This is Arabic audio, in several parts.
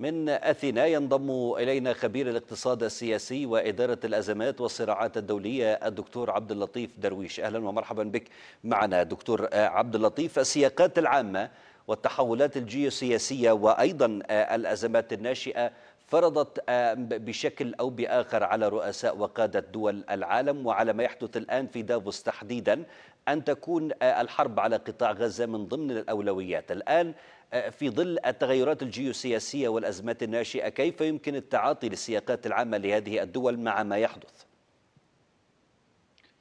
من أثينا ينضم إلينا خبير الاقتصاد السياسي وإدارة الأزمات والصراعات الدولية الدكتور عبد اللطيف درويش أهلا ومرحبا بك معنا دكتور عبد اللطيف السياقات العامة والتحولات الجيوسياسية وأيضا الأزمات الناشئة فرضت آه، بشكل أو بآخر على رؤساء وقادة دول العالم وعلى ما يحدث الآن في دافوس تحديدا أن تكون آه، الحرب على قطاع غزة من ضمن الأولويات الآن آه، في ظل التغيرات الجيوسياسية والأزمات الناشئة كيف يمكن التعاطي للسياقات العامة لهذه الدول مع ما يحدث؟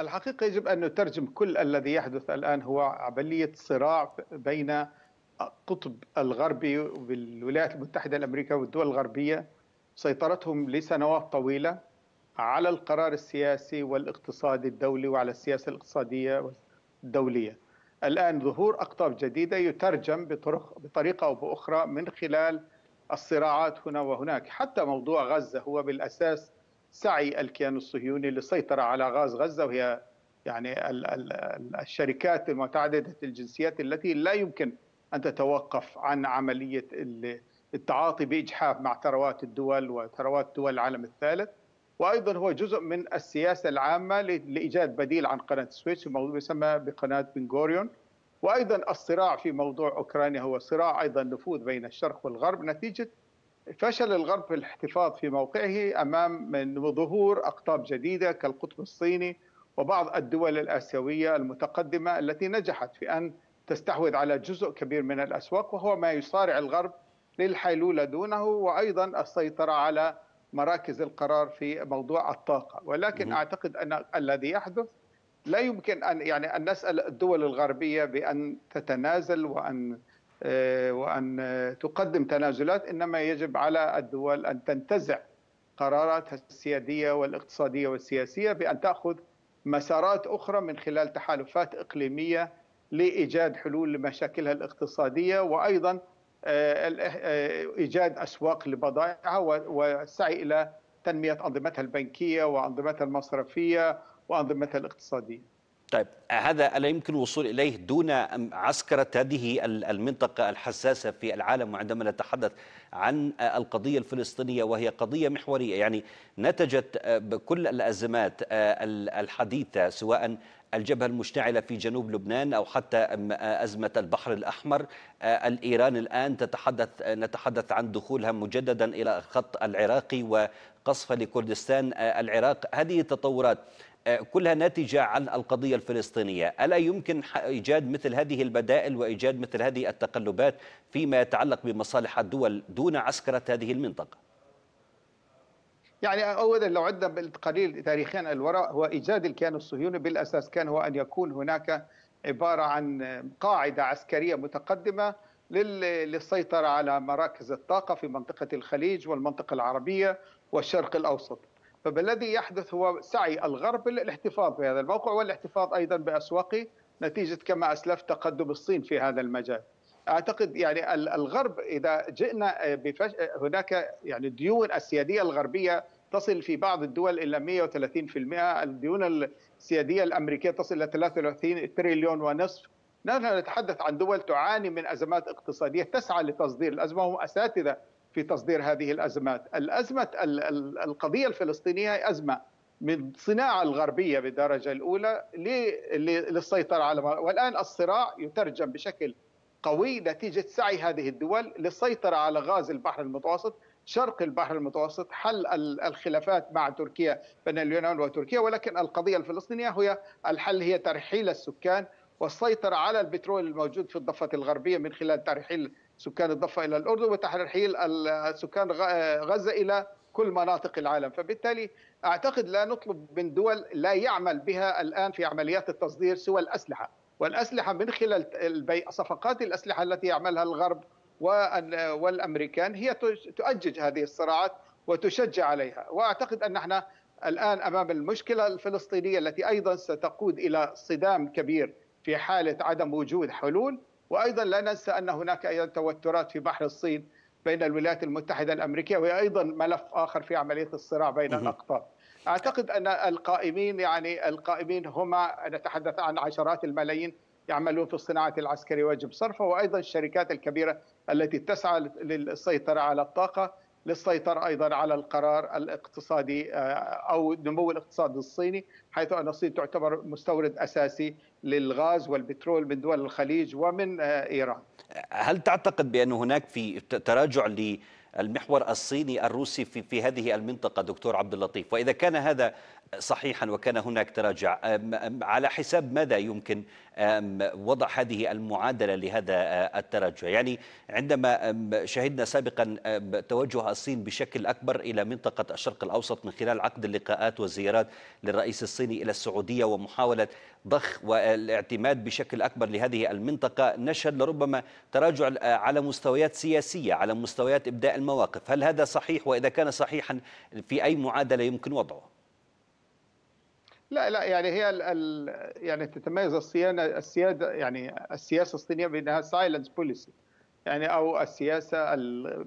الحقيقة يجب أن نترجم كل الذي يحدث الآن هو عملية صراع بين القطب الغربي بالولايات المتحدة الأمريكية والدول الغربية سيطرتهم لسنوات طويلة على القرار السياسي والاقتصادي الدولي وعلى السياسة الاقتصادية الدولية الآن ظهور أقطاب جديدة يترجم بطرق بطريقة أو بأخرى من خلال الصراعات هنا وهناك حتى موضوع غزة هو بالأساس سعي الكيان الصهيوني للسيطرة على غاز غزة وهي يعني الشركات المتعددة الجنسيات التي لا يمكن ان تتوقف عن عمليه التعاطي باجحاف مع ثروات الدول وثروات دول العالم الثالث وايضا هو جزء من السياسه العامه لايجاد بديل عن قناه السويس في موضوع يسمى بقناه بنغوريون وايضا الصراع في موضوع اوكرانيا هو صراع ايضا نفوذ بين الشرق والغرب نتيجه فشل الغرب في الاحتفاظ في موقعه امام من ظهور اقطاب جديده كالقطب الصيني وبعض الدول الاسيويه المتقدمه التي نجحت في ان تستحوذ على جزء كبير من الاسواق وهو ما يصارع الغرب للحيلوله دونه وايضا السيطره على مراكز القرار في موضوع الطاقه، ولكن م. اعتقد ان الذي يحدث لا يمكن ان يعني ان نسال الدول الغربيه بان تتنازل وان آه، وان تقدم تنازلات انما يجب على الدول ان تنتزع قراراتها السياديه والاقتصاديه والسياسيه بان تاخذ مسارات اخرى من خلال تحالفات اقليميه لايجاد حلول لمشاكلها الاقتصاديه وايضا آه، آه، آه، ايجاد اسواق لبضائعها والسعي الى تنميه انظمتها البنكيه وانظمتها المصرفيه وانظمتها الاقتصاديه. طيب هذا الا يمكن الوصول اليه دون عسكره هذه المنطقه الحساسه في العالم وعندما نتحدث عن القضيه الفلسطينيه وهي قضيه محوريه يعني نتجت بكل الازمات الحديثه سواء الجبهة المشتعلة في جنوب لبنان أو حتى أزمة البحر الأحمر الإيران الآن تتحدث نتحدث عن دخولها مجددا إلى الخط العراقي وقصف لكردستان العراق هذه التطورات كلها ناتجة عن القضية الفلسطينية ألا يمكن إيجاد مثل هذه البدائل وإيجاد مثل هذه التقلبات فيما يتعلق بمصالح الدول دون عسكرة هذه المنطقة؟ يعني اولا لو عدنا بالقليل تاريخيا الوراء هو ايجاد الكيان الصهيوني بالاساس كان هو ان يكون هناك عباره عن قاعده عسكريه متقدمه للسيطره على مراكز الطاقه في منطقه الخليج والمنطقه العربيه والشرق الاوسط. فبالذي يحدث هو سعي الغرب للاحتفاظ بهذا الموقع والاحتفاظ ايضا باسواقه نتيجه كما اسلفت تقدم الصين في هذا المجال. اعتقد يعني الغرب اذا جئنا آه، بفش... آه، هناك يعني الديون السياديه الغربيه تصل في بعض الدول الى 130% الديون السياديه الامريكيه تصل الى 33 تريليون ونصف نحن نتحدث عن دول تعاني من ازمات اقتصاديه تسعى لتصدير الازمه وهم اساتذه في تصدير هذه الازمات، الازمه القضيه الفلسطينيه هي ازمه من صناعه الغربيه بالدرجه الاولى للسيطره على والان الصراع يترجم بشكل قوي نتيجة سعي هذه الدول للسيطرة على غاز البحر المتوسط شرق البحر المتوسط حل الخلافات مع تركيا بين اليونان وتركيا ولكن القضية الفلسطينية هي الحل هي ترحيل السكان والسيطرة على البترول الموجود في الضفة الغربية من خلال ترحيل سكان الضفة إلى الأردن وترحيل سكان غزة إلى كل مناطق العالم فبالتالي أعتقد لا نطلب من دول لا يعمل بها الآن في عمليات التصدير سوى الأسلحة والأسلحة من خلال البيع صفقات الأسلحة التي يعملها الغرب والأمريكان هي تؤجج هذه الصراعات وتشجع عليها وأعتقد أن نحن الآن أمام المشكلة الفلسطينية التي أيضا ستقود إلى صدام كبير في حالة عدم وجود حلول وأيضا لا ننسى أن هناك أيضا توترات في بحر الصين بين الولايات المتحدة الأمريكية وهي أيضا ملف آخر في عملية الصراع بين الأقطاب اعتقد ان القائمين يعني القائمين هما نتحدث عن عشرات الملايين يعملون في الصناعه العسكريه ويجب صرفها وايضا الشركات الكبيره التي تسعى للسيطره على الطاقه للسيطرة أيضا على القرار الاقتصادي آه، أو نمو الاقتصاد الصيني حيث أن الصين تعتبر مستورد أساسي للغاز والبترول من دول الخليج ومن آه، إيران هل تعتقد بأن هناك في تراجع المحور الصيني الروسي في, هذه المنطقة دكتور عبد اللطيف وإذا كان هذا صحيحا وكان هناك تراجع على حساب ماذا يمكن وضع هذه المعادلة لهذا آه، التراجع يعني عندما شهدنا سابقا توجه الصين بشكل أكبر إلى منطقة الشرق الأوسط من خلال عقد اللقاءات والزيارات للرئيس الصيني إلى السعودية ومحاولة ضخ والاعتماد بشكل أكبر لهذه المنطقة نشهد لربما تراجع آه، على مستويات سياسية على مستويات إبداء المواقف هل هذا صحيح وإذا كان صحيحا في أي معادلة يمكن وضعه لا لا يعني هي الـ الـ يعني تتميز الصيانه السياده يعني السياسه الصينيه بانها سايلنس بوليسي يعني او السياسه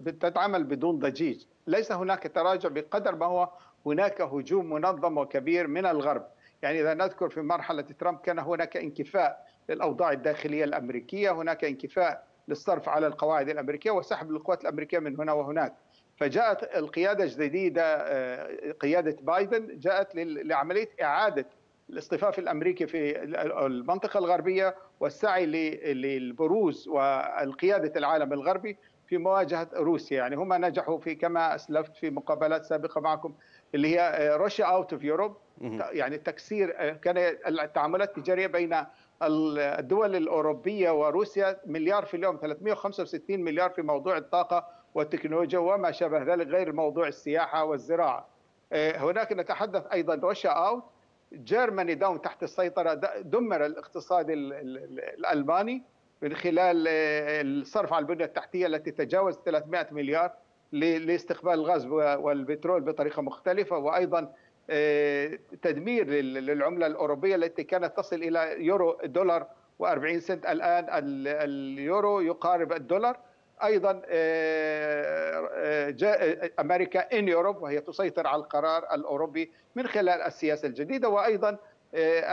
تتعامل بدون ضجيج، ليس هناك تراجع بقدر ما هو هناك هجوم منظم وكبير من الغرب، يعني اذا نذكر في مرحله ترامب كان هناك انكفاء للاوضاع الداخليه الامريكيه، هناك انكفاء للصرف على القواعد الامريكيه وسحب القوات الامريكيه من هنا وهناك. فجاءت القياده الجديده آه، قياده بايدن جاءت لعمليه اعاده الاصطفاف الامريكي في المنطقه الغربيه والسعي للبروز وقياده العالم الغربي في مواجهه روسيا، يعني هم نجحوا في كما اسلفت في مقابلات سابقه معكم اللي هي روسيا اوت اوف يوروب يعني تكسير آه، كان التعاملات التجاريه بين الدول الاوروبيه وروسيا مليار في اليوم 365 مليار في موضوع الطاقه والتكنولوجيا وما شابه ذلك غير موضوع السياحه والزراعه. آه، هناك نتحدث ايضا روشيا اوت جيرماني داون تحت السيطره دمر الاقتصاد الالماني من خلال آه، الصرف على البنيه التحتيه التي تجاوز 300 مليار لاستقبال الغاز والبترول بطريقه مختلفه وايضا آه، تدمير للعمله الاوروبيه التي كانت تصل الى يورو دولار و40 سنت الان اليورو يقارب الدولار ايضا آه، آه، آه، امريكا ان يوروب وهي تسيطر على القرار الاوروبي من خلال السياسه الجديده وايضا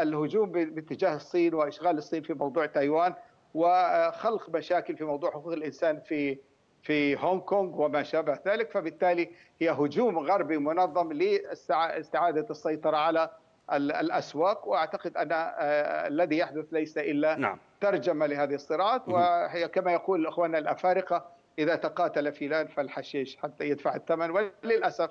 الهجوم باتجاه الصين واشغال الصين في موضوع تايوان وخلق مشاكل في موضوع حقوق الانسان في في هونغ كونغ وما شابه ذلك فبالتالي هي هجوم غربي منظم لاستعاده السيطره على الاسواق واعتقد ان الذي يحدث ليس الا نعم. ترجمه لهذه الصراعات وهي كما يقول اخواننا الافارقه اذا تقاتل فلان فالحشيش حتى يدفع الثمن وللاسف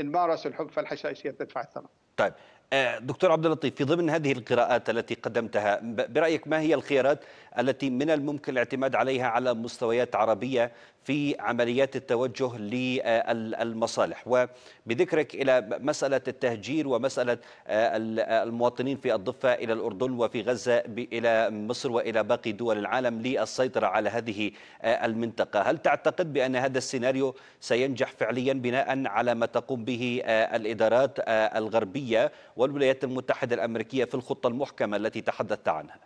ان مارس الحب فالحشيش هي تدفع الثمن. طيب آه، دكتور عبد اللطيف في ضمن هذه القراءات التي قدمتها برايك ما هي الخيارات التي من الممكن الاعتماد عليها على مستويات عربيه في عمليات التوجه للمصالح وبذكرك إلى مسألة التهجير ومسألة آه، آه، المواطنين في الضفة إلى الأردن وفي غزة إلى مصر وإلى باقي دول العالم للسيطرة على هذه آه، المنطقة هل تعتقد بأن هذا السيناريو سينجح فعليا بناء على ما تقوم به الإدارات الغربية والولايات المتحدة الأمريكية في الخطة المحكمة التي تحدثت عنها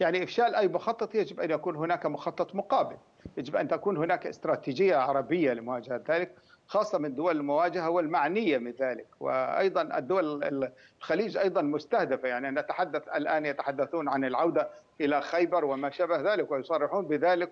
يعني إفشال أي مخطط يجب أن يكون هناك مخطط مقابل يجب أن تكون هناك استراتيجية عربية لمواجهة ذلك خاصة من دول المواجهة والمعنية من ذلك وأيضا الدول الخليج أيضا مستهدفة يعني نتحدث الآن يتحدثون عن العودة إلى خيبر وما شابه ذلك ويصرحون بذلك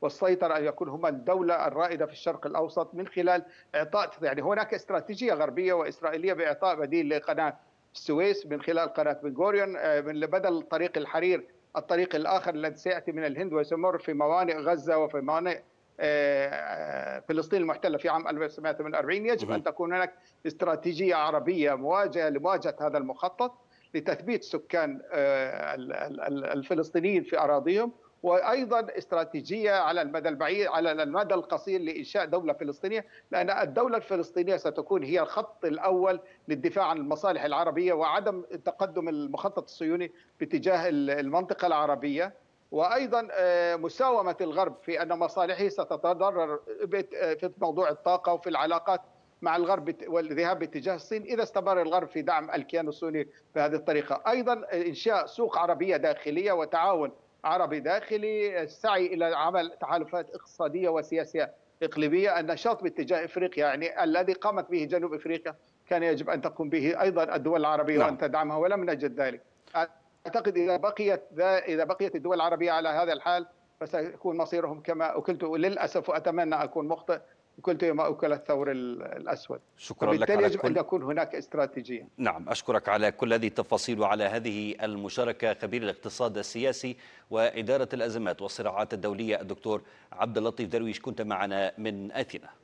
والسيطرة أن يكون هم الدولة الرائدة في الشرق الأوسط من خلال إعطاء يعني هناك استراتيجية غربية وإسرائيلية بإعطاء بديل لقناة السويس من خلال قناة بن غوريون آه، بدل طريق الحرير الطريق الآخر الذي سيأتي من الهند ويستمر في موانئ غزة وفي موانئ آه، فلسطين المحتله في عام 1948 يجب ان تكون هناك استراتيجيه عربيه مواجهه لمواجهه هذا المخطط لتثبيت سكان آه، الفلسطينيين في اراضيهم وايضا استراتيجيه على المدى البعيد على المدى القصير لانشاء دوله فلسطينيه لان الدوله الفلسطينيه ستكون هي الخط الاول للدفاع عن المصالح العربيه وعدم تقدم المخطط الصهيوني باتجاه المنطقه العربيه وايضا آه، مساومه الغرب في ان مصالحه ستتضرر في موضوع الطاقه وفي العلاقات مع الغرب والذهاب باتجاه الصين اذا استمر الغرب في دعم الكيان الصهيوني بهذه الطريقه، ايضا انشاء سوق عربيه داخليه وتعاون عربي داخلي السعي الى عمل تحالفات اقتصاديه وسياسيه اقليميه النشاط باتجاه افريقيا يعني الذي قامت به جنوب افريقيا كان يجب ان تقوم به ايضا الدول العربيه نعم. وان تدعمها ولم نجد ذلك اعتقد اذا بقيت اذا بقيت الدول العربيه على هذا الحال فسيكون مصيرهم كما اكلت للاسف واتمنى اكون مخطئ كلتهما أكل الثور الأسود شكرا لك على يجب كل... أن يكون هناك استراتيجية نعم أشكرك على كل هذه التفاصيل وعلى هذه المشاركة خبير الاقتصاد السياسي وإدارة الأزمات والصراعات الدولية الدكتور عبد اللطيف درويش كنت معنا من أثينا